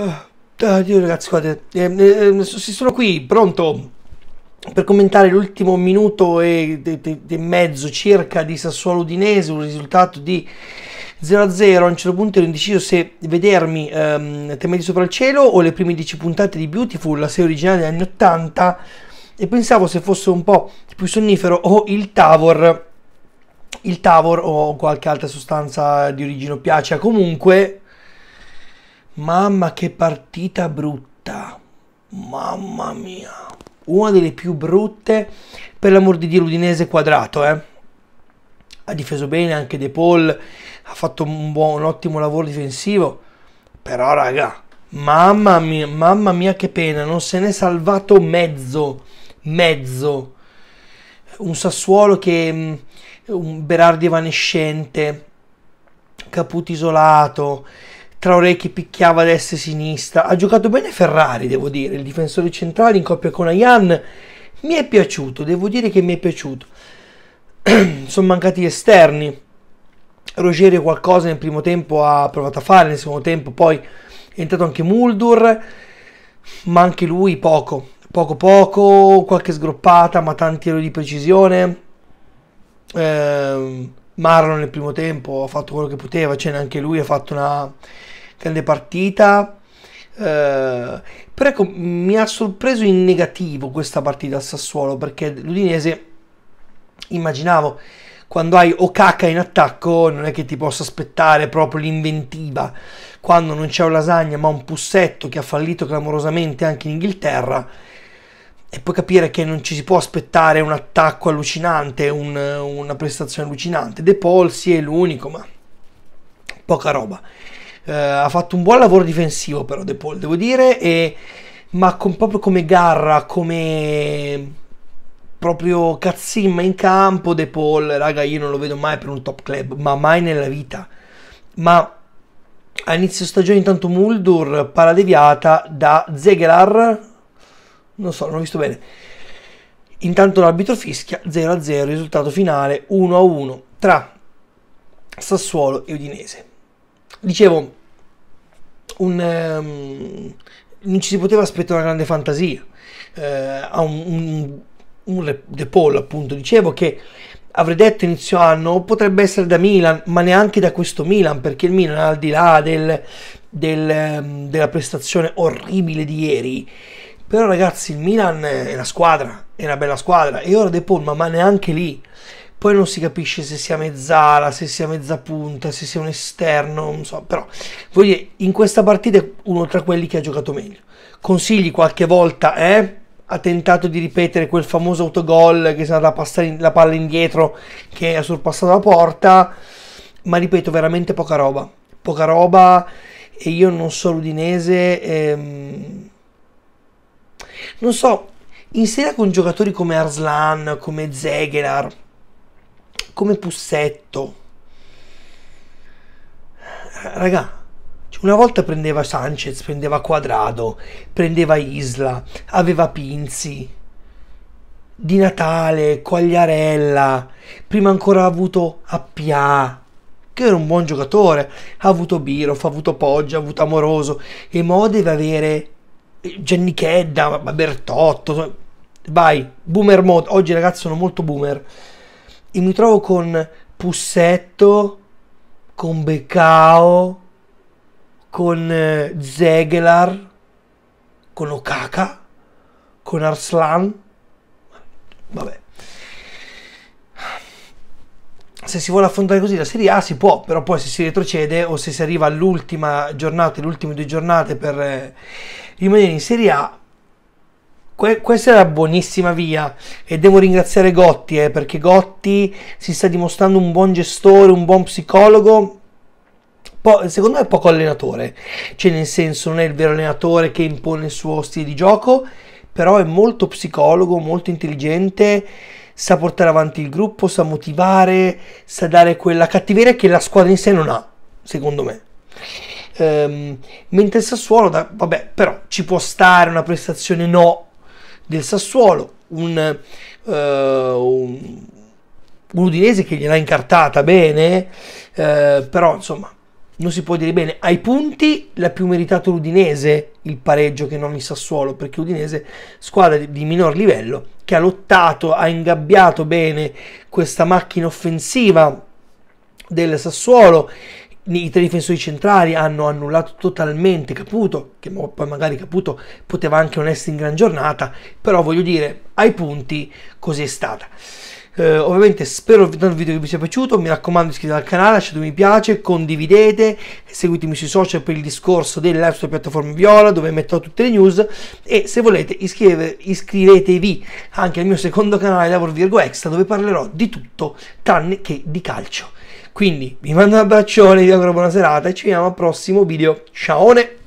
Oddio eh, eh, ragazzi, guarda, eh, eh, eh sono qui pronto per commentare l'ultimo minuto e, de, de, de mezzo circa di Sassuolo Udinese, un risultato di 0-0, a un certo punto ero indeciso se vedermi ehm, Temeri sopra il cielo o le prime 10 puntate di Beautiful, la serie originale degli anni 80, e pensavo se fosse un po' più sonnifero o il Tavor, il Tavor o qualche altra sostanza di origine piaccia, comunque Mamma che partita brutta. Mamma mia. Una delle più brutte, per l'amor di Dio, l'Udinese quadrato, eh. Ha difeso bene anche De Paul, ha fatto un, buon, un ottimo lavoro difensivo. Però, raga, mamma mia, mamma mia che pena, non se n'è salvato mezzo, mezzo. Un Sassuolo che... Mm, un Berardi evanescente, Caputo isolato, Traoré che picchiava destra e sinistra. Ha giocato bene Ferrari, devo dire, il difensore centrale in coppia con Ayan. Mi è piaciuto, devo dire che mi è piaciuto. Sono mancati gli esterni. Rogerio qualcosa nel primo tempo ha provato a fare, nel secondo tempo poi è entrato anche Muldur, ma anche lui poco, poco poco, qualche sgroppata, ma tanti errori di precisione. Ehm Marlo nel primo tempo ha fatto quello che poteva, cioè anche lui ha fatto una grande partita. Eh, però ecco, mi ha sorpreso in negativo questa partita a Sassuolo perché l'Udinese immaginavo quando hai Okaka in attacco non è che ti possa aspettare proprio l'inventiva quando non c'è un lasagna ma un pussetto che ha fallito clamorosamente anche in Inghilterra e puoi capire che non ci si può aspettare un attacco allucinante, un, una prestazione allucinante. De Paul sì è l'unico, ma poca roba. Eh, ha fatto un buon lavoro difensivo però De Paul, devo dire, e, ma con, proprio come garra, come proprio cazzimma in campo De Paul, raga io non lo vedo mai per un top club, ma mai nella vita. Ma a inizio stagione intanto Muldur paradeviata da Zegelar non so, non ho visto bene. Intanto l'arbitro fischia 0-0, risultato finale 1-1 tra Sassuolo e Udinese. Dicevo, un, um, non ci si poteva aspettare una grande fantasia. Uh, eh, a un, un, un De Paul, appunto, dicevo che avrei detto inizio anno potrebbe essere da Milan, ma neanche da questo Milan, perché il Milan al di là del, del, ehm, della prestazione orribile di ieri però ragazzi, il Milan è una squadra, è una bella squadra. E ora De Palma, ma neanche lì. Poi non si capisce se sia mezzala, se sia mezza punta, se sia un esterno, non so. Però, voglio dire, in questa partita è uno tra quelli che ha giocato meglio. Consigli qualche volta, eh? ha tentato di ripetere quel famoso autogol che si è andata la palla indietro che ha sorpassato la porta, ma ripeto, veramente poca roba. Poca roba e io non sono l'udinese Ehm non so, in sera con giocatori come Arslan, come Zegelar, come Pussetto. Raga, cioè, una volta prendeva Sanchez, prendeva Quadrado, prendeva Isla, aveva Pinzi. Di Natale, Quagliarella, prima ancora ha avuto Appia, che era un buon giocatore, ha avuto Birof, ha avuto Poggia, ha avuto Amoroso, e mo deve avere Gennichedda, eh, Bertotto, vai, boomer mode, oggi ragazzi sono molto boomer, e mi trovo con Pussetto, con Beccao, con eh, Zegelar, con Okaka, con Arslan, vabbè. Se si vuole affrontare così la Serie A si può, però poi se si retrocede o se si arriva all'ultima giornata, le ultime due giornate per eh, rimanere in Serie A questa è la buonissima via e devo ringraziare Gotti eh, perché Gotti si sta dimostrando un buon gestore, un buon psicologo. Po- secondo me è poco allenatore, cioè nel senso non è il vero allenatore che impone il suo stile di gioco, però è molto psicologo, molto intelligente, sa portare avanti il gruppo, sa motivare, sa dare quella cattiveria che la squadra in sé non ha, secondo me. Ehm, mentre il Sassuolo, da, vabbè, però ci può stare una prestazione no del Sassuolo, un, uh, un, Udinese che gliel'ha incartata bene, eh, però insomma non si può dire bene. Ai punti l'ha più meritato l'Udinese il pareggio che non il Sassuolo, perché l'Udinese, squadra di, di minor livello, che ha lottato, ha ingabbiato bene questa macchina offensiva del Sassuolo i tre difensori centrali hanno annullato totalmente Caputo, che poi magari Caputo poteva anche non essere in gran giornata, però voglio dire, ai punti così è stata eh, ovviamente spero il video vi sia piaciuto mi raccomando iscrivetevi al canale lasciate un mi piace condividete seguitemi sui social per il discorso delle live sulle viola dove metterò tutte le news e se volete iscrive, iscrivetevi anche al mio secondo canale Lavor Virgo Extra dove parlerò di tutto tranne che di calcio quindi vi mando un abbraccione vi auguro una buona serata e ci vediamo al prossimo video ciao